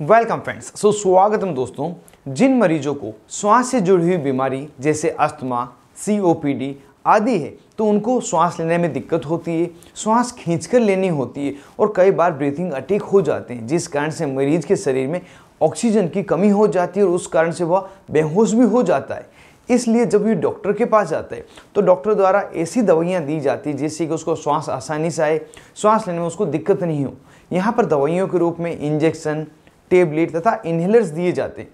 welcome friends so स्वागतम दोस्तों जिन मरीजों को श्वास से जुड़ी हुई बीमारी जैसे अस्थमा सीओपीडी आदि है तो उनको श्वास लेने में दिक्कत होती है श्वास खींचकर लेनी होती है और कई बार ब्रीथिंग अटैक हो जाते हैं जिस कारण से मरीज के शरीर में ऑक्सीजन की कमी हो जाती है और उस कारण से वह बेहोश भी हो जाता है इसलिए जब ये डॉक्टर के पास जाता है तो डॉक्टर द्वारा ऐसी दवाइयाँ दी जाती है जिससे कि उसको श्वास आसानी से आए श्वास लेने में उसको दिक्कत नहीं हो यहाँ पर दवाइयों के रूप में इंजेक्शन टेबलेट तथा इन्हेलर्स दिए जाते हैं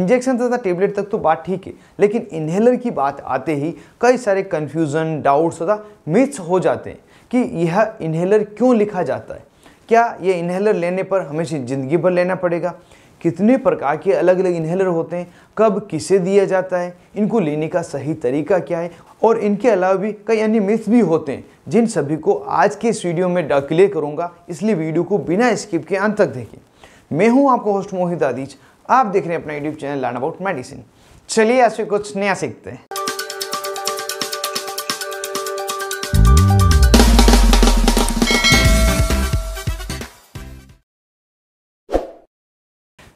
इंजेक्शन तथा टेबलेट तक तो बात ठीक है लेकिन इन्हेलर की बात आते ही कई सारे कन्फ्यूज़न डाउट्स तथा मिथ्स हो जाते हैं कि यह इन्हेलर क्यों लिखा जाता है क्या यह इन्हेलर लेने पर हमेशा ज़िंदगी भर लेना पड़ेगा कितने प्रकार के अलग अलग इन्हेलर होते हैं कब किसे दिया जाता है इनको लेने का सही तरीका क्या है और इनके अलावा भी कई अन्य मिथ्स भी होते हैं जिन सभी को आज के इस वीडियो में डकले करूँगा इसलिए वीडियो को बिना स्किप के अंत तक देखें मैं हूं आपको होस्ट मोहित आदिज आप देख रहे हैं अपना YouTube channel learn about medicine चलिए आज से कुछ नया सीखते हैं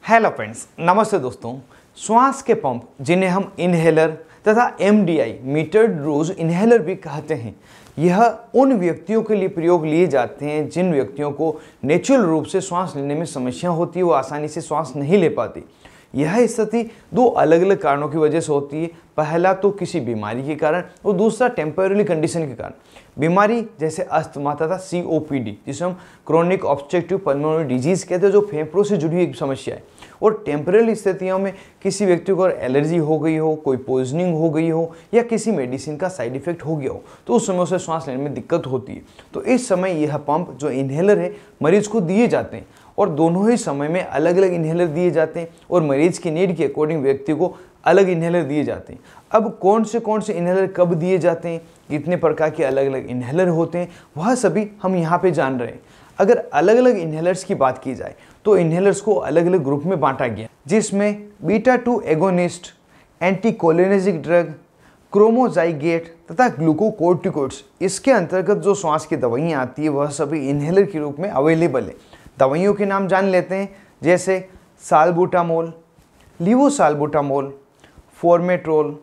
हेलो फ्रेंड्स नमस्ते दोस्तों श्वास के पंप जिन्हें हम इनहेलर तथा एम मीटर्ड रोज इनहेलर भी कहते हैं यह उन व्यक्तियों के लिए प्रयोग लिए जाते हैं जिन व्यक्तियों को नेचुरल रूप से श्वास लेने में समस्या होती है वो आसानी से श्वास नहीं ले पाती यह स्थिति दो अलग अलग कारणों की वजह से होती है पहला तो किसी बीमारी के कारण और दूसरा टेम्पररी कंडीशन के कारण बीमारी जैसे अस्थमा तथा सी ओ पी डी जिसे हम क्रोनिक ऑब्जेक्टिव पर्मोनरी डिजीज़ कहते हैं जो फेफड़ों से जुड़ी हुई समस्या है और टेम्परल स्थितियों में किसी व्यक्ति को एलर्जी हो गई हो कोई पॉइजनिंग हो गई हो या किसी मेडिसिन का साइड इफेक्ट हो गया हो तो उस समय उसे श्वास लेने में दिक्कत होती है तो इस समय यह पंप जो इन्हेलर है मरीज को दिए जाते हैं और दोनों ही समय में अलग अलग इन्हेलर दिए जाते हैं और मरीज की नीड के अकॉर्डिंग व्यक्ति को अलग इन्हेलर दिए जाते हैं अब कौन से कौन से इन्हेलर कब दिए जाते हैं कितने प्रकार के अलग अलग इन्हेलर होते हैं वह सभी हम यहाँ पे जान रहे हैं अगर अलग अलग इन्हेलर्स की बात की जाए तो इन्हेलर्स को अलग अलग ग्रुप में बांटा गया जिसमें beta two agonist anti cholinergic drug cromoglycate तथा ग्लूकोकोर्टिकोड्स इसके अंतर्गत जो श्वास की दवाइयाँ आती है वह सभी इन्हेलर के रूप में अवेलेबल है दवाइयों के नाम जान लेते हैं जैसे salbutamol levosalbutamol formoterol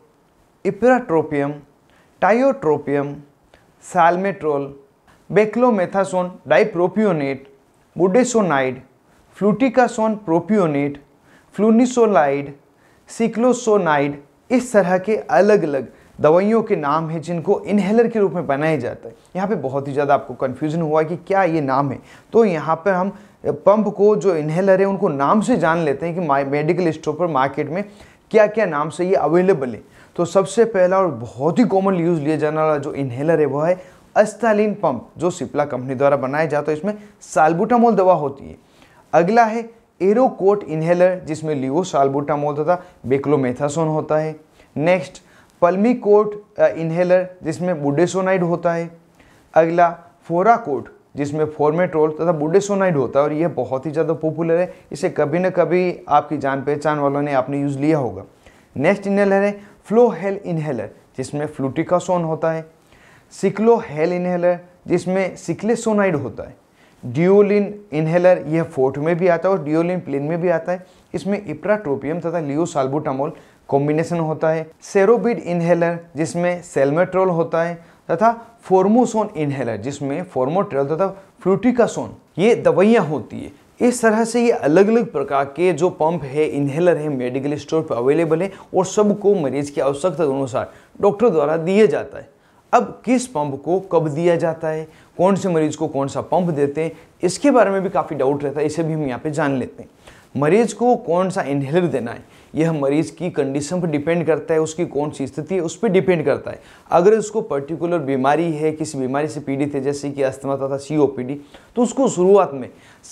ipratropium tiotropium salmeterol beclomethasone dipropionate budesonide fluticasone propionate flunisolide ciclesonide इस तरह के अलग अलग दवाइयों के नाम हैं जिनको इनहेलर के रूप में बनाया जाता है यहाँ पे बहुत ही ज़्यादा आपको कन्फ्यूजन हुआ कि क्या ये नाम है तो यहाँ पर हम पंप को जो इनहेलर है उनको नाम से जान लेते हैं कि मेडिकल स्टोर पर मार्केट में क्या क्या नाम से ये अवेलेबल है तो सबसे पहला और बहुत ही कॉमन यूज़ लिया जाने वाला जो इनहेलर है वह है अस्तालीन पंप जो सिप्ला कंपनी द्वारा बनाया जाता है इसमें साल्बुटामोल दवा होती है अगला है एरोकोट इन्हेलर जिसमें लियो सालबुटामोल तथा बेक्लोमेथासोन होता है नेक्स्ट पल्मीकोट इन्हेलर जिसमें बुडेसोनाइड होता है अगला फोराकोट जिसमें फॉर्मेट्रोल तथा बुडेसोनाइड होता है और यह बहुत ही ज़्यादा पॉपुलर है इसे कभी ना कभी आपकी जान पहचान वालों ने आपने यूज़ लिया होगा नेक्स्ट इन्हेलर है फ्लोहेल इन्हेलर जिसमें फ्लूटिकासोन होता है सिक्लोहेल इन्हेलर जिसमें सिक्लेसोनाइड होता है ड्यूलिन इनहेलर यह फोर्ट में भी आता है और ड्यूलिन प्लेन में भी आता है इसमें इप्राट्रोपियम तथा लियोसाल्बुटामोल कॉम्बिनेशन होता है सेरोबिड इनहेलर जिसमें सेलमेट्रोल होता है तथा फोर्मोसोन इनहेलर जिसमें फोर्मोट्रोल तथा फ्लूटिकासोन ये दवाइयाँ होती है इस तरह से ये अलग अलग प्रकार के जो पंप है इन्हेलर है मेडिकल स्टोर पर अवेलेबल है और सबको मरीज की आवश्यकता के अनुसार डॉक्टर द्वारा दिए जाता है अब किस पंप को कब दिया जाता है कौन से मरीज को कौन सा पंप देते हैं इसके बारे में भी काफ़ी डाउट रहता है इसे भी हम यहाँ पे जान लेते हैं मरीज को कौन सा इन्हेलर देना है यह मरीज की कंडीशन पर डिपेंड करता है उसकी कौन सी स्थिति है उस पर डिपेंड करता है अगर उसको पर्टिकुलर बीमारी है किसी बीमारी से पीड़ित है जैसे कि अस्थमा तथा सीओपीडी तो उसको शुरुआत में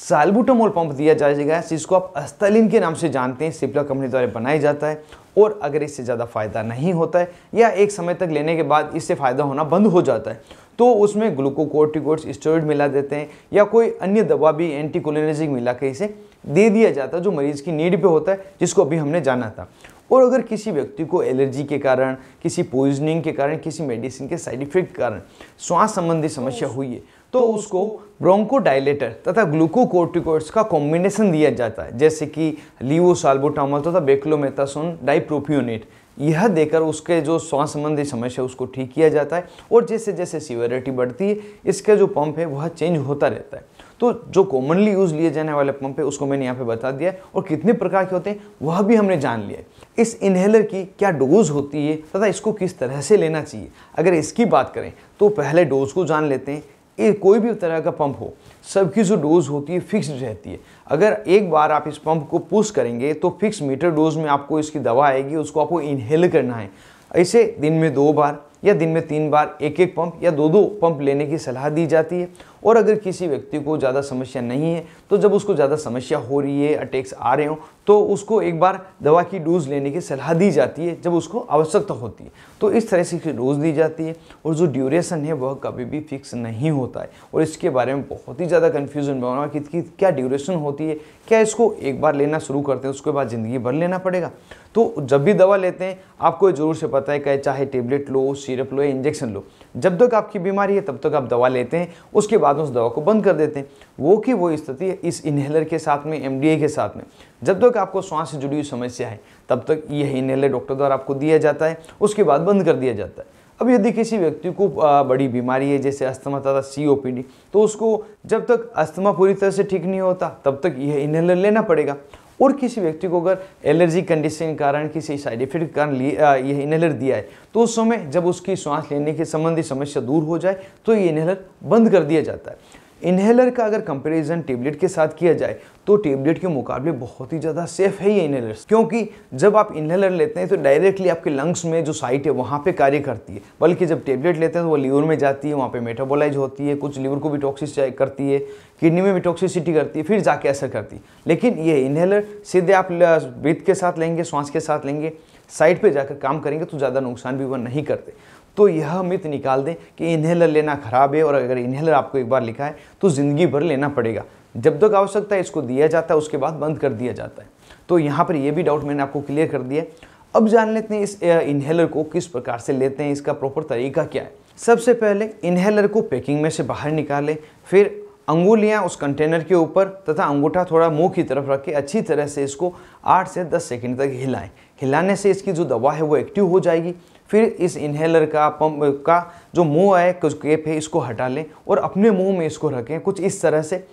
साल्बुटामोल पंप दिया जाएगा जिसको आप अस्तालिन के नाम से जानते हैं सिप्ला कंपनी द्वारा बनाया जाता है और अगर इससे ज़्यादा फ़ायदा नहीं होता है या एक समय तक लेने के बाद इससे फ़ायदा होना बंद हो जाता है तो उसमें ग्लूकोकोर्टिकोड्स स्टेरॉइड मिला देते हैं या कोई अन्य दवा भी एंटीकोलिनर्जिक मिला के इसे दे दिया जाता है जो मरीज़ की नीड पे होता है जिसको अभी हमने जाना था और अगर किसी व्यक्ति को एलर्जी के कारण किसी पॉइजनिंग के कारण किसी मेडिसिन के साइड इफेक्ट के कारण श्वास संबंधी समस्या हुई है तो उसको ब्रोंकोडाइलेटर तथा ग्लूकोकोर्टिकोइड्स का कॉम्बिनेशन दिया जाता है जैसे कि साल्बोटामोल तथा बेक्लोमेथासोन डाइप्रोपियोनेट यह देकर उसके जो श्वास संबंधी समस्या है उसको ठीक किया जाता है और जैसे जैसे सीवियरिटी बढ़ती है इसका जो पंप है वह चेंज होता रहता है तो जो कॉमनली यूज लिए जाने वाले पंप है उसको मैंने यहाँ पे बता दिया है और कितने प्रकार के होते हैं वह भी हमने जान लिया है इस इन्हेलर की क्या डोज होती है तथा इसको किस तरह से लेना चाहिए अगर इसकी बात करें तो पहले डोज को जान लेते हैं ये कोई भी तरह का पंप हो सबकी जो डोज होती है फिक्स रहती है अगर एक बार आप इस पंप को पुश करेंगे तो फिक्स मीटर डोज में आपको इसकी दवा आएगी उसको आपको इनहेल करना है ऐसे दिन में दो बार या दिन में तीन बार एक एक पंप या दो दो पंप लेने की सलाह दी जाती है और अगर किसी व्यक्ति को ज़्यादा समस्या नहीं है तो जब उसको ज़्यादा समस्या हो रही है अटैक्स आ रहे हों तो उसको एक बार दवा की डोज लेने की सलाह दी जाती है जब उसको आवश्यकता होती है तो इस तरह से डोज दी जाती है और जो ड्यूरेशन है वह कभी भी फिक्स नहीं होता है और इसके बारे में बहुत ही ज़्यादा कन्फ्यूजन बना कि क्या ड्यूरेशन होती है क्या इसको एक बार लेना शुरू करते हैं उसके बाद ज़िंदगी भर लेना पड़ेगा तो जब भी दवा लेते हैं आपको ज़रूर से पता है कि चाहे टेबलेट लो सिरप लो या इंजेक्शन लो जब तक आपकी बीमारी है तब तक आप दवा लेते हैं उसके बाद उस दवा को बंद कर देते हैं वो की वो स्थिति इस इन्हेलर के साथ में एम के साथ में जब तक आपको श्वास से जुड़ी हुई समस्या है तब तक यह इन्हेलर डॉक्टर द्वारा आपको दिया जाता है उसके बाद बंद कर दिया जाता है अब यदि किसी व्यक्ति को बड़ी बीमारी है जैसे अस्थमा तथा सीओपीडी तो उसको जब तक अस्थमा पूरी तरह से ठीक नहीं होता तब तक यह इन्हेलर लेना पड़ेगा और किसी व्यक्ति को अगर एलर्जी कंडीशन के कारण किसी साइड इफेक्ट के कारण ये इनहेलर दिया है तो उस समय जब उसकी सांस लेने के संबंधी समस्या दूर हो जाए तो ये इनहेलर बंद कर दिया जाता है इनहेलर का अगर कंपैरिजन टेबलेट के साथ किया जाए तो टेबलेट के मुकाबले बहुत ही ज़्यादा सेफ है ये इनहेलर्स क्योंकि जब आप इनहेलर लेते हैं तो डायरेक्टली आपके लंग्स में जो साइट है वहाँ पे कार्य करती है बल्कि जब टेबलेट लेते हैं तो वो लीवर में जाती है वहाँ पे मेटाबोलाइज होती है कुछ लीवर को भी टॉक्सिस करती है किडनी में भी टॉक्सिसिटी करती है फिर जाके असर करती है लेकिन ये इनहेलर सीधे आप ब्रीथ के साथ लेंगे श्वास के साथ लेंगे साइड पर जाकर काम करेंगे तो ज़्यादा नुकसान भी वह नहीं करते तो यह मित निकाल दें कि इन्हेलर लेना खराब है और अगर इन्हेलर आपको एक बार लिखा है तो ज़िंदगी भर लेना पड़ेगा जब तक आवश्यकता है इसको दिया जाता है उसके बाद बंद कर दिया जाता है तो यहाँ पर यह भी डाउट मैंने आपको क्लियर कर दिया अब जान लेते हैं इस इन्हेलर को किस प्रकार से लेते हैं इसका प्रॉपर तरीका क्या है सबसे पहले इन्हेलर को पैकिंग में से बाहर निकालें फिर अंगुलियां उस कंटेनर के ऊपर तथा अंगूठा थोड़ा मुंह की तरफ रखें अच्छी तरह से इसको 8 से 10 सेकंड तक हिलाएं हिलाने से इसकी जो दवा है वो एक्टिव हो जाएगी फिर इस इन्हेलर का पंप का जो मुंह है केप है इसको हटा लें और अपने मुंह में इसको रखें कुछ इस तरह से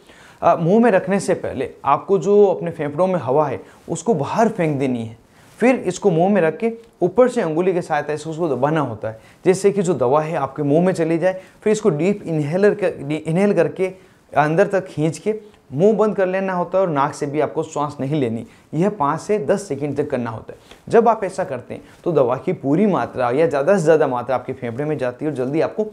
मुंह में रखने से पहले आपको जो अपने फेफड़ों में हवा है उसको बाहर फेंक देनी है फिर इसको मुंह में रख के ऊपर से अंगुली के सहायता से उसको दबाना होता है जिससे कि जो दवा है आपके मुंह में चली जाए फिर इसको डीप इन्हेलर कर इन्हेल करके अंदर तक खींच के मुंह बंद कर लेना होता है और नाक से भी आपको श्वास नहीं लेनी यह पाँच से दस सेकंड तक करना होता है जब आप ऐसा करते हैं तो दवा की पूरी मात्रा या ज़्यादा से ज़्यादा मात्रा आपके फेफड़े में जाती है और जल्दी आपको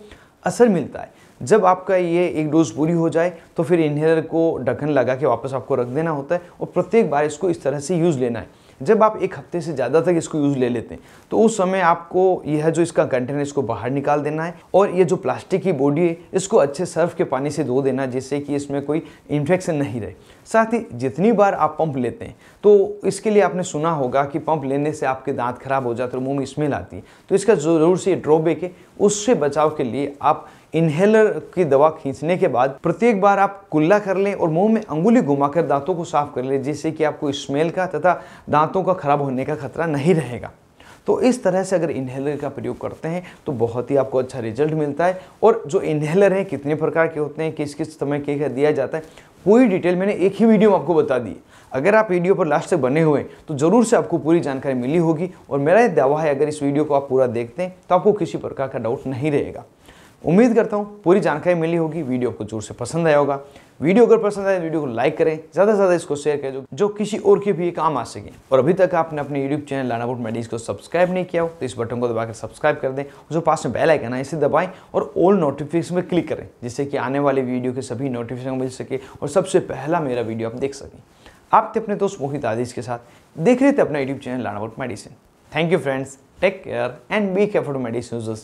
असर मिलता है जब आपका ये एक डोज पूरी हो जाए तो फिर इन्हेलर को ढक्कन लगा के वापस आपको रख देना होता है और प्रत्येक बार इसको इस तरह से यूज़ लेना है जब आप एक हफ्ते से ज़्यादा तक इसको यूज़ ले लेते हैं तो उस समय आपको यह जो इसका कंटेनर इसको बाहर निकाल देना है और ये जो प्लास्टिक की बॉडी है इसको अच्छे सर्फ के पानी से धो देना जिससे कि इसमें कोई इन्फेक्शन नहीं रहे साथ ही जितनी बार आप पंप लेते हैं तो इसके लिए आपने सुना होगा कि पंप लेने से आपके दांत खराब हो जाते हैं मुंह में स्मेल आती है तो इसका ज़रूर से ड्रॉबैक है उससे बचाव के लिए आप इनहेलर की दवा खींचने के बाद प्रत्येक बार आप कुल्ला कर लें और मुंह में अंगुली घुमाकर दांतों को साफ कर लें जिससे कि आपको स्मेल का तथा दांतों का खराब होने का खतरा नहीं रहेगा तो इस तरह से अगर इन्हेलर का प्रयोग करते हैं तो बहुत ही आपको अच्छा रिजल्ट मिलता है और जो इन्हेलर हैं कितने प्रकार के होते हैं किस किस समय के दिया जाता है पूरी डिटेल मैंने एक ही वीडियो में आपको बता दी अगर आप वीडियो पर लास्ट तक बने हुए तो ज़रूर से आपको पूरी जानकारी मिली होगी और मेरा ये दावा है अगर इस वीडियो को आप पूरा देखते हैं तो आपको किसी प्रकार का डाउट नहीं रहेगा उम्मीद करता हूँ पूरी जानकारी मिली होगी वीडियो आपको जोर से पसंद आया होगा वीडियो अगर पसंद आए तो वीडियो को लाइक करें ज़्यादा से ज़्यादा इसको शेयर करें जो, जो किसी और के भी काम आ सके और अभी तक आपने अपने यूट्यूब चैनल बुट मेडीज को सब्सक्राइब नहीं किया हो तो इस बटन को दबाकर सब्सक्राइब कर दें जो पास में बेल आइकन है इसे दबाएं और ऑल नोटिफिकेशन में क्लिक करें जिससे कि आने वाले वीडियो के सभी नोटिफिकेशन मिल सके और सबसे पहला मेरा वीडियो आप देख सकें आप थे अपने दोस्त मोहित आदिश के साथ देख रहे थे अपना YouTube channel about medicine thank you friends take care and be care for medicine